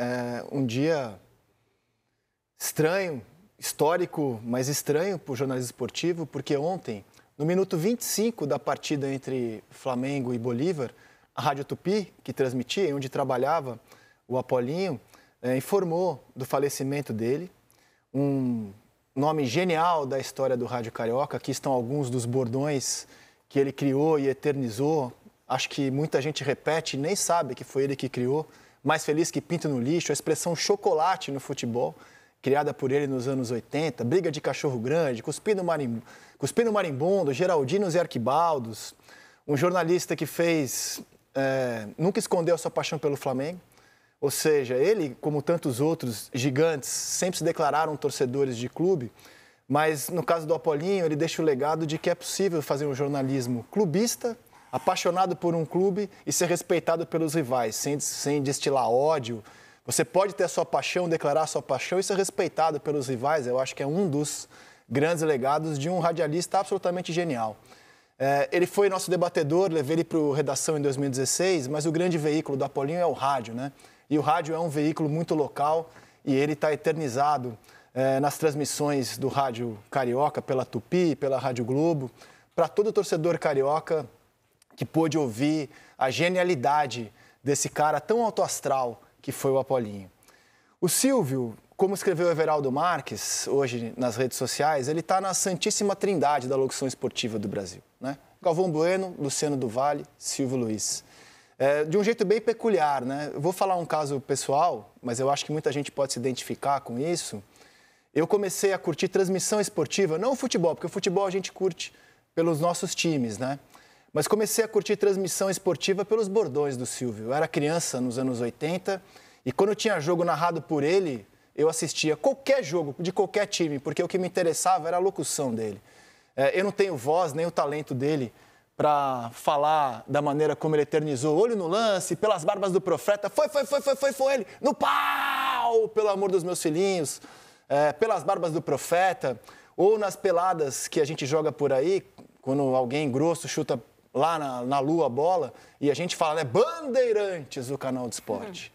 é, um dia estranho, histórico, mas estranho para o jornalismo esportivo, porque ontem, no minuto 25 da partida entre Flamengo e Bolívar, a Rádio Tupi, que transmitia onde trabalhava o Apolinho, é, informou do falecimento dele, um nome genial da história do Rádio Carioca. Aqui estão alguns dos bordões que ele criou e eternizou. Acho que muita gente repete e nem sabe que foi ele que criou mais feliz que pinto no lixo, a expressão chocolate no futebol, criada por ele nos anos 80, briga de cachorro grande, cuspindo, marim... cuspindo marimbondo, Geraldinos e Arquibaldos, um jornalista que fez. É, nunca escondeu a sua paixão pelo Flamengo. Ou seja, ele, como tantos outros gigantes, sempre se declararam torcedores de clube, mas no caso do Apolinho, ele deixa o legado de que é possível fazer um jornalismo clubista apaixonado por um clube e ser respeitado pelos rivais, sem, sem destilar ódio. Você pode ter a sua paixão, declarar a sua paixão e ser respeitado pelos rivais. Eu acho que é um dos grandes legados de um radialista absolutamente genial. É, ele foi nosso debatedor, levei ele para o Redação em 2016, mas o grande veículo do Apolinho é o rádio, né? E o rádio é um veículo muito local e ele está eternizado é, nas transmissões do rádio carioca, pela Tupi, pela Rádio Globo. Para todo torcedor carioca, que pôde ouvir a genialidade desse cara tão autoastral que foi o Apolinho. O Silvio, como escreveu Everaldo Marques hoje nas redes sociais, ele está na santíssima trindade da locução esportiva do Brasil, né? Galvão Bueno, Luciano Duvalle, Silvio Luiz. É, de um jeito bem peculiar, né? vou falar um caso pessoal, mas eu acho que muita gente pode se identificar com isso. Eu comecei a curtir transmissão esportiva, não o futebol, porque o futebol a gente curte pelos nossos times, né? Mas comecei a curtir transmissão esportiva pelos bordões do Silvio. Eu era criança nos anos 80 e quando tinha jogo narrado por ele, eu assistia qualquer jogo de qualquer time, porque o que me interessava era a locução dele. É, eu não tenho voz nem o talento dele para falar da maneira como ele eternizou olho no lance, pelas barbas do profeta, foi, foi, foi, foi, foi, foi ele, no pau, pelo amor dos meus filhinhos, é, pelas barbas do profeta, ou nas peladas que a gente joga por aí, quando alguém grosso chuta lá na, na Lua Bola, e a gente fala, né, Bandeirantes, o canal de esporte.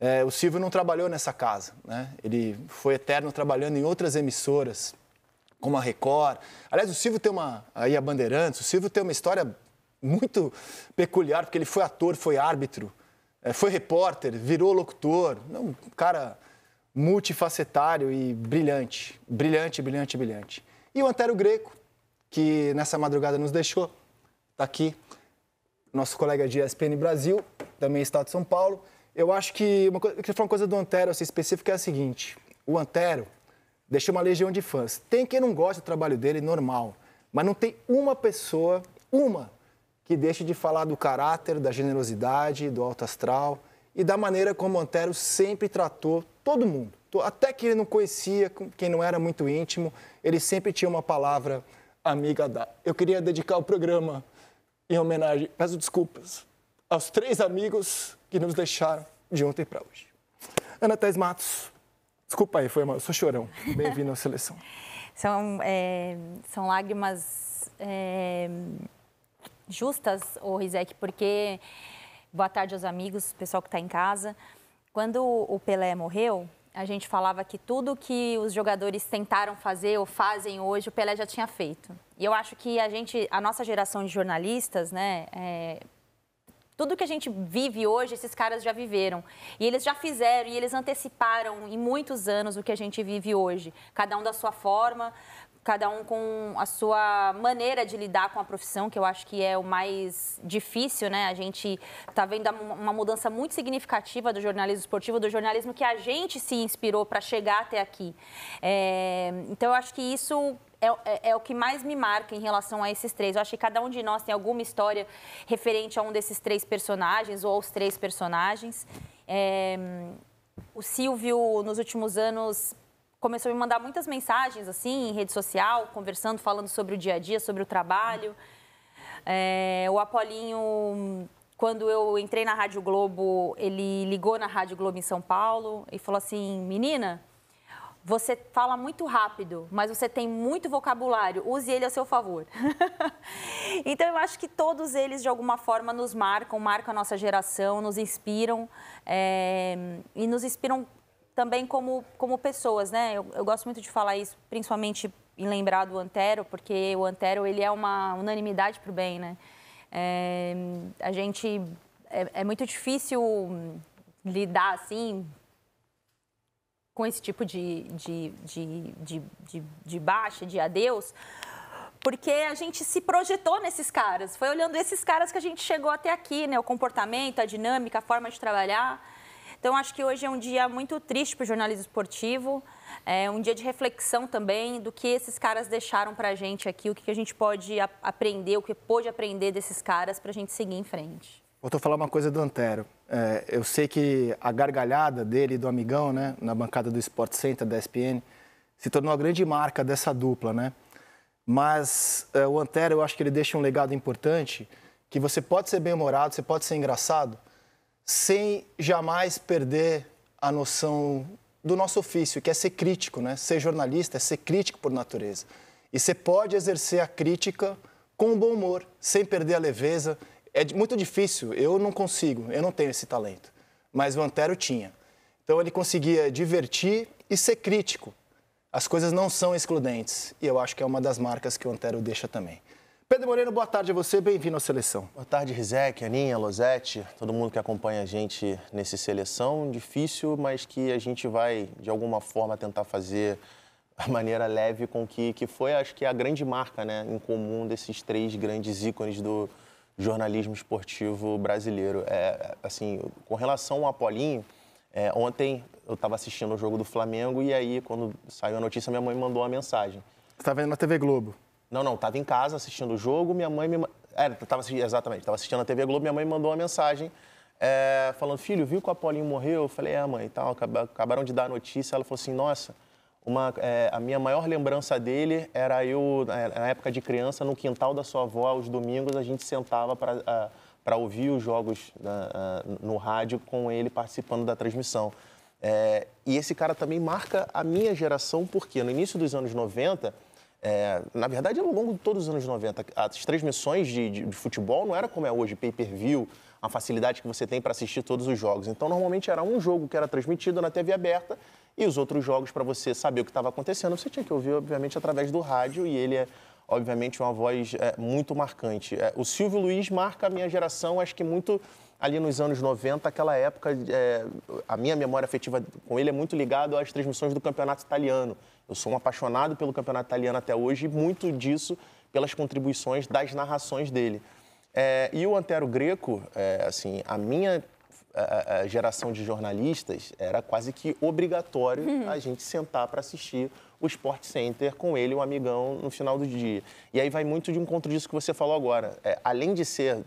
Uhum. É, o Silvio não trabalhou nessa casa, né? Ele foi eterno trabalhando em outras emissoras, como a Record. Aliás, o Silvio tem uma... Aí a Bandeirantes, o Silvio tem uma história muito peculiar, porque ele foi ator, foi árbitro, é, foi repórter, virou locutor. Um cara multifacetário e brilhante. Brilhante, brilhante, brilhante. E o Antero Greco, que nessa madrugada nos deixou, está aqui, nosso colega de ESPN Brasil, também estado de São Paulo. Eu acho que uma coisa, eu queria falar uma coisa do Antero assim, específica é a seguinte: o Antero deixou uma legião de fãs. Tem quem não gosta do trabalho dele, normal, mas não tem uma pessoa, uma, que deixe de falar do caráter, da generosidade, do alto astral e da maneira como o Antero sempre tratou todo mundo. Até que ele não conhecia, quem não era muito íntimo, ele sempre tinha uma palavra amiga da. Eu queria dedicar o programa em homenagem, peço desculpas aos três amigos que nos deixaram de ontem para hoje. Ana Thais Matos, desculpa aí, foi mal, eu sou chorão. Bem-vindo à seleção. são, é, são lágrimas é, justas, o Rizek, porque. Boa tarde aos amigos, pessoal que está em casa. Quando o Pelé morreu, a gente falava que tudo que os jogadores tentaram fazer ou fazem hoje, o Pelé já tinha feito. E eu acho que a gente, a nossa geração de jornalistas, né, é, tudo que a gente vive hoje, esses caras já viveram. E eles já fizeram, e eles anteciparam em muitos anos o que a gente vive hoje. Cada um da sua forma, cada um com a sua maneira de lidar com a profissão, que eu acho que é o mais difícil, né? A gente está vendo uma mudança muito significativa do jornalismo esportivo, do jornalismo que a gente se inspirou para chegar até aqui. É... então, eu acho que isso é, é, é, o que mais me marca em relação a esses três. Eu acho que cada um de nós tem alguma história referente a um desses três personagens ou aos três personagens. É... o Silvio, nos últimos anos, começou a me mandar muitas mensagens, assim, em rede social, conversando, falando sobre o dia a dia, sobre o trabalho. É, o Apolinho, quando eu entrei na Rádio Globo, ele ligou na Rádio Globo em São Paulo e falou assim: Menina, você fala muito rápido, mas você tem muito vocabulário, use ele a seu favor. então eu acho que todos eles, de alguma forma, nos marcam, marcam a nossa geração, nos inspiram é, e nos inspiram também como, como pessoas, né? Eu, eu gosto muito de falar isso, principalmente em lembrar do Antero, porque o Antero ele é uma unanimidade para o bem, né? É, a gente é, é, muito difícil lidar assim com esse tipo de, de, de, de, de, de baixa, de adeus, porque a gente se projetou nesses caras. Foi olhando esses caras que a gente chegou até aqui, né? O comportamento, a dinâmica, a forma de trabalhar. Então, acho que hoje é um dia muito triste para o jornalismo esportivo, é um dia de reflexão também do que esses caras deixaram para a gente aqui, o que a gente pode aprender, o que pôde aprender desses caras para a gente seguir em frente. Vou falar uma coisa do Antero. É, eu sei que a gargalhada dele e do amigão, né, na bancada do Sport Center da ESPN, se tornou a grande marca dessa dupla, né? Mas é, o Antero, eu acho que ele deixa um legado importante, que você pode ser bem-humorado, você pode ser engraçado, sem jamais perder a noção do nosso ofício, que é ser crítico, né? Ser jornalista é ser crítico por natureza. E você pode exercer a crítica com bom humor, sem perder a leveza. É muito difícil, eu não consigo, eu não tenho esse talento. Mas o Antero tinha. Então ele conseguia divertir e ser crítico. As coisas não são excludentes. E eu acho que é uma das marcas que o Antero deixa também. Pedro Moreno, boa tarde a você, bem-vindo à seleção. Boa tarde, Rizek, Aninha, Losete, todo mundo que acompanha a gente nesse seleção. Difícil, mas que a gente vai, de alguma forma, tentar fazer a maneira leve com que, que foi, acho que, a grande marca né, em comum desses três grandes ícones do jornalismo esportivo brasileiro. É, assim, com relação ao Apolinho, é, ontem eu estava assistindo o jogo do Flamengo e aí, quando saiu a notícia, minha mãe mandou uma mensagem. Você está vendo na TV Globo? Não, não, estava em casa assistindo o jogo, minha mãe me. Era, é, tava, exatamente, estava assistindo a TV Globo, minha mãe me mandou uma mensagem é, falando: Filho, viu que o Apolinho morreu? Eu falei: É, mãe, e tal, acabaram de dar a notícia. Ela falou assim: Nossa, uma, é, a minha maior lembrança dele era eu, eh, na época de criança, no quintal da sua avó, aos domingos, a gente sentava para para ouvir os jogos na, no rádio com ele participando da transmissão. É, e esse cara também marca a minha geração, porque no início dos anos 90, é, na verdade, ao longo de todos os anos 90, as transmissões de, de, de futebol não era como é hoje, pay-per-view, a facilidade que você tem para assistir todos os jogos. Então, normalmente era um jogo que era transmitido na TV aberta e os outros jogos, para você saber o que estava acontecendo, você tinha que ouvir, obviamente, através do rádio e ele é, obviamente, uma voz é, muito marcante. É, o Silvio Luiz marca a minha geração, acho que muito ali nos anos 90, aquela época, é, a minha memória afetiva com ele é muito ligada às transmissões do campeonato italiano. Eu sou um apaixonado pelo campeonato italiano até hoje e muito disso pelas contribuições das narrações dele. É, e o Antero Greco, é, assim, a minha a, é, a é, é, geração de jornalistas era quase que obrigatório uhum. a gente sentar para assistir o Sport Center com ele, o um amigão, no final do dia. E aí vai muito de encontro disso que você falou agora. É, além de ser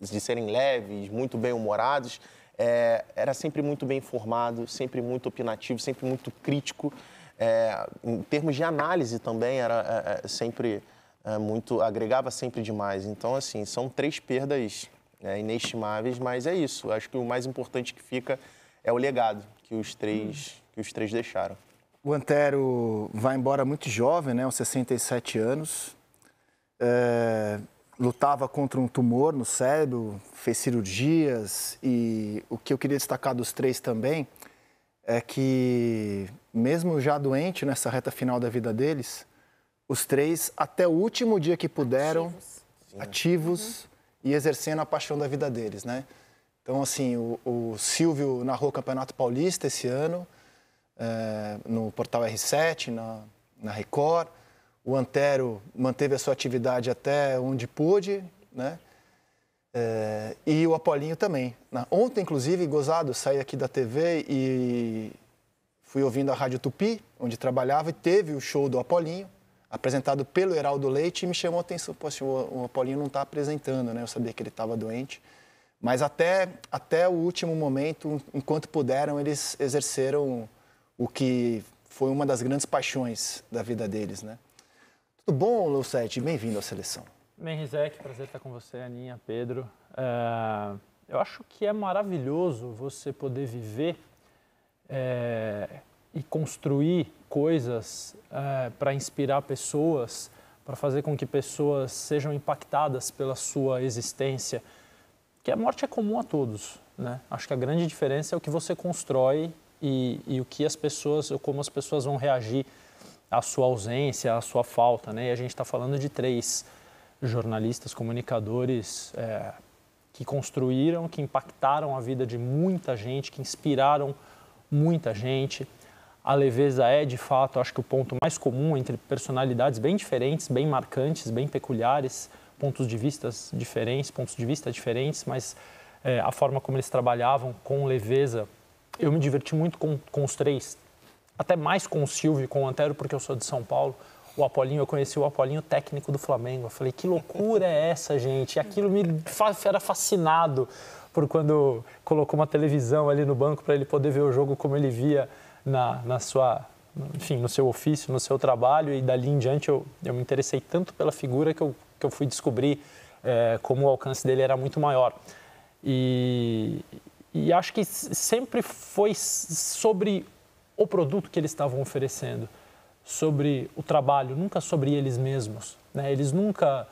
de serem leves, muito bem-humorados, é, era sempre muito bem informado, sempre muito opinativo, sempre muito crítico. É, em termos de análise também, era é, é sempre é, muito. agregava sempre demais. Então, assim, são três perdas né, inestimáveis, mas é isso. Acho que o mais importante que fica é o legado que os três, que os três deixaram. O Antero vai embora muito jovem, né? aos 67 anos. É, lutava contra um tumor no cérebro, fez cirurgias e o que eu queria destacar dos três também é que mesmo já doente nessa reta final da vida deles, os três até o último dia que puderam ativos, ativos uhum. e exercendo a paixão da vida deles, né? Então assim o, o Silvio narrou o Campeonato Paulista esse ano é, no portal R7 na na Record o Antero manteve a sua atividade até onde pôde, né? É, e o Apolinho também. Né? Ontem, inclusive, gozado, saí aqui da TV e fui ouvindo a Rádio Tupi, onde trabalhava, e teve o show do Apolinho, apresentado pelo Heraldo Leite, e me chamou a atenção. Poxa, o Apolinho não está apresentando, né? Eu sabia que ele estava doente. Mas até, até o último momento, enquanto puderam, eles exerceram o que foi uma das grandes paixões da vida deles, né? Tudo bom, Lucete? Bem-vindo à seleção. Bem, Rizek, prazer estar com você, Aninha, Pedro. Uh, eu acho que é maravilhoso você poder viver é, e construir coisas é, eh, para inspirar pessoas, para fazer com que pessoas sejam impactadas pela sua existência. Que a morte é comum a todos, né? Acho que a grande diferença é o que você constrói e, e o que as pessoas, ou como as pessoas vão reagir a sua ausência, a sua falta, né? E a gente está falando de três jornalistas, comunicadores é, que construíram, que impactaram a vida de muita gente, que inspiraram muita gente. A leveza é, de fato, acho que o ponto mais comum entre personalidades bem diferentes, bem marcantes, bem peculiares, pontos de vistas diferentes, pontos de vista diferentes, mas é, a forma como eles trabalhavam com leveza. Eu me diverti muito com, com os três, até mais com o Silvio e com o Antero, porque eu sou de São Paulo. O Apolinho, eu conheci o Apolinho técnico do Flamengo. Eu falei, que loucura é essa, gente? E aquilo me era fascinado por quando colocou uma televisão ali no banco para ele poder ver o jogo como ele via na, na sua, enfim, no seu ofício, no seu trabalho. E dali em diante eu, eu me interessei tanto pela figura que eu, que eu fui descobrir é, como o alcance dele era muito maior. E, e acho que sempre foi sobre o produto que eles estavam oferecendo, sobre o trabalho, nunca sobre eles mesmos. Né? Eles nunca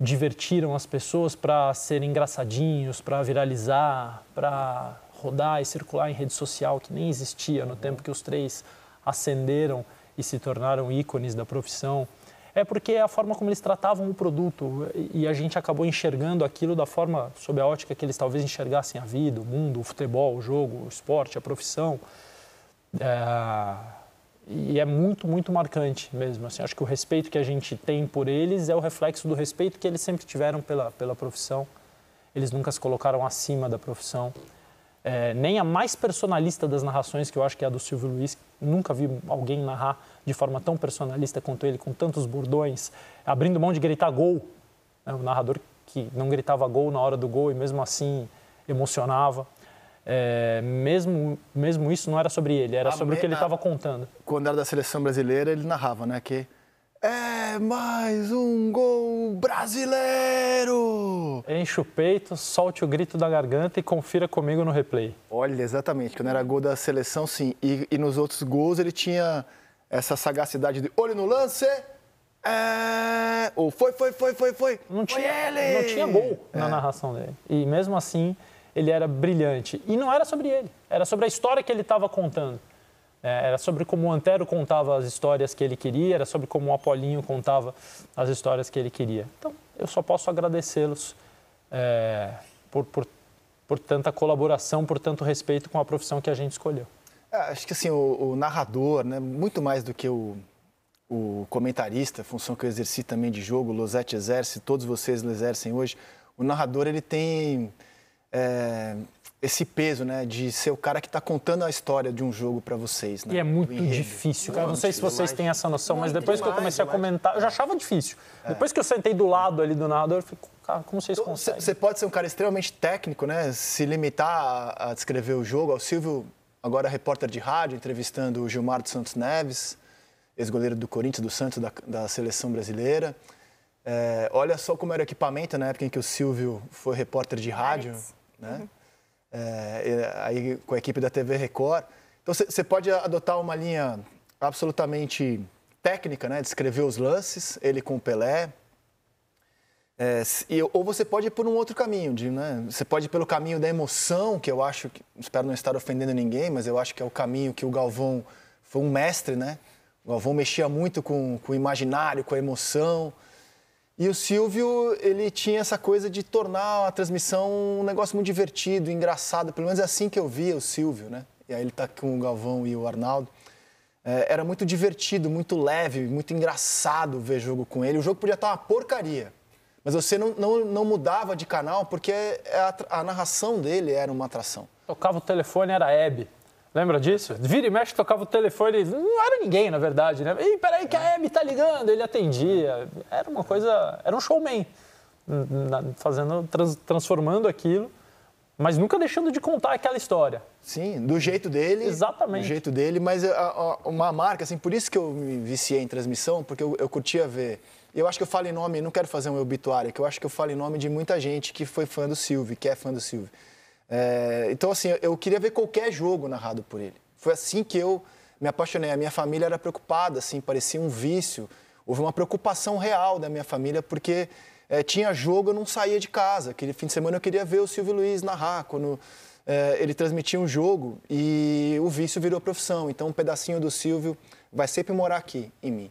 divertiram as pessoas para serem engraçadinhos, para viralizar, para rodar e circular em rede social que nem existia no tempo que os três ascenderam e se tornaram ícones da profissão. É porque a forma como eles tratavam o produto e a gente acabou enxergando aquilo da forma sob a ótica que eles talvez enxergassem a vida, o mundo, o futebol, o jogo, o esporte, a profissão. É, e é muito, muito marcante mesmo. Assim, acho que o respeito que a gente tem por eles é o reflexo do respeito que eles sempre tiveram pela, pela profissão. Eles nunca se colocaram acima da profissão. É, nem a mais personalista das narrações, que eu acho que é a do Silvio Luiz. Nunca vi alguém narrar de forma tão personalista quanto ele, com tantos bordões, abrindo mão de gritar gol. É, o narrador que não gritava gol na hora do gol e mesmo assim emocionava é, mesmo, mesmo isso não era sobre ele, era a sobre me... o que ele estava contando. Quando era da seleção brasileira, ele narrava, né? Que é mais um gol brasileiro! Enche o peito, solte o grito da garganta e confira comigo no replay. Olha, exatamente. Quando era gol da seleção, sim. E, e nos outros gols ele tinha essa sagacidade de olho no lance. É... Ou foi, foi, foi, foi, foi. Não foi tinha, ele! Não tinha gol é. na narração dele. E mesmo assim, ele era brilhante. E não era sobre ele, era sobre a história que ele estava contando. É, era sobre como o Antero contava as histórias que ele queria, era sobre como o Apolinho contava as histórias que ele queria. Então, eu só posso agradecê-los é, por, por, por tanta colaboração, por tanto respeito com a profissão que a gente escolheu. É, acho que assim, o, o narrador, né, muito mais do que o, o comentarista, função que eu exerci também de jogo, Losete exerce, todos vocês exercem hoje, o narrador ele tem é, esse peso, né, de ser o cara que está contando a história de um jogo para vocês. Né, e é muito difícil, cara. Não, sei se vocês têm essa noção, muito mas depois demais, que eu comecei demais. a comentar, eu já achava difícil. É. Depois que eu sentei do lado ali do narrador, eu fico cara, como vocês então, conseguem? Você pode ser um cara extremamente técnico, né, se limitar a, a descrever o jogo. O Silvio, agora repórter de rádio, entrevistando o Gilmar dos Santos Neves, ex-goleiro do Corinthians, do Santos, da, da seleção brasileira. É, olha só como era o equipamento na época em que o Silvio foi repórter de rádio né? Uhum. É, aí com a equipe da TV Record. Então você pode adotar uma linha absolutamente técnica, né? Descrever os lances, ele com o Pelé. É, e, ou você pode ir por um outro caminho, de, né? Você pode ir pelo caminho da emoção, que eu acho, que, espero não estar ofendendo ninguém, mas eu acho que é o caminho que o Galvão foi um mestre, né? O Galvão mexia muito com, com o imaginário, com a emoção. E o Silvio, ele tinha essa coisa de tornar a transmissão um negócio muito divertido, engraçado. Pelo menos é assim que eu via o Silvio, né? E aí ele tá com o Galvão e o Arnaldo. É, era muito divertido, muito leve, muito engraçado ver jogo com ele. O jogo podia estar tá uma porcaria, mas você não, não, não mudava de canal porque a, a narração dele era uma atração. Tocava o telefone, era Hebe. Lembra disso? Vira e mexe, tocava o telefone, não era ninguém, na verdade, né? Ih, peraí que a Hebe é. tá ligando, ele atendia. Era uma coisa, era um showman, fazendo, trans, transformando aquilo, mas nunca deixando de contar aquela história. Sim, do jeito dele. Exatamente. Do jeito dele, mas é, a, a, uma marca, assim, por isso que eu me viciei em transmissão, porque eu, eu curtia ver eu acho que eu falo em nome, não quero fazer um obituário, que eu acho que eu falo em nome de muita gente que foi fã do Silvio, que é fã do Silvio. É, então, assim, eu queria ver qualquer jogo narrado por ele. Foi assim que eu me apaixonei. A minha família era preocupada, assim, parecia um vício. Houve uma preocupação real da minha família, porque é, tinha jogo, eu não saía de casa. Aquele fim de semana eu queria ver o Silvio Luiz narrar, quando é, ele transmitia um jogo e o vício virou profissão. Então, um pedacinho do Silvio vai sempre morar aqui, em mim.